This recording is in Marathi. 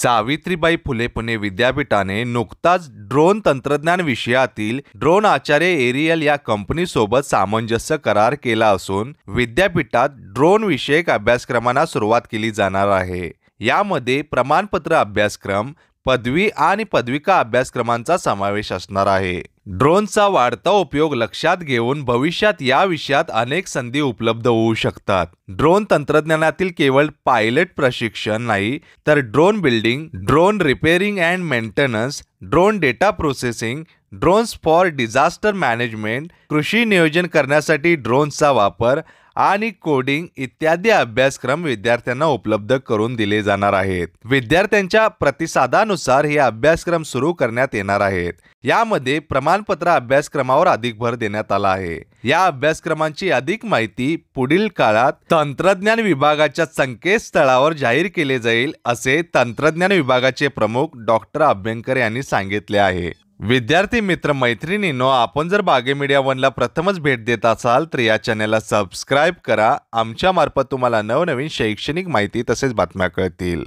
सावित्रीबाई फुले पुणे विद्यापीठाने नुकताच ड्रोन तंत्रज्ञान विषयातील ड्रोन आचार्य एरियल या कंपनीसोबत सामंजस्य करार केला असून विद्यापीठात ड्रोन विषयक अभ्यासक्रमांना सुरुवात केली जाणार आहे यामध्ये प्रमाणपत्र अभ्यासक्रम पदवी आणि पदविका अभ्यासक्रमांचा समावेश असणार आहे ड्रोनचा वाढता उपयोग लक्षात घेऊन भविष्यात या विषयात अनेक संधी उपलब्ध होऊ शकतात ड्रोन तंत्रज्ञानातील केवळ पायलट प्रशिक्षण नाही तर drone building drone repairing and maintenance drone data processing drones for disaster management कृषी नियोजन करण्यासाठी ड्रोनचा वापर आणि कोडिंग इत्यादी अभ्यासक्रम विद्यार्थ्यांना उपलब्ध करून दिले जाणार आहेत विद्यार्थ्यांच्या प्रतिसादानुसार हे अभ्यासक्रम सुरू करण्यात येणार आहेत यामध्ये प्रमाणपत्र अभ्यासक्रमावर अधिक भर देण्यात आला आहे या अभ्यासक्रमांची अधिक माहिती पुढील काळात तंत्रज्ञान विभागाच्या संकेतस्थळावर जाहीर केले जाईल असे तंत्रज्ञान विभागाचे प्रमुख डॉक्टर अभ्यंकर यांनी सांगितले आहे विद्यार्थी मित्र मैत्रिणींनो आपण जर बागे मीडिया वनला प्रथमच भेट देत असाल तर या चॅनलला सबस्क्राईब करा आमच्यामार्फत तुम्हाला नवनवीन शैक्षणिक माहिती तसेच बातम्या कळतील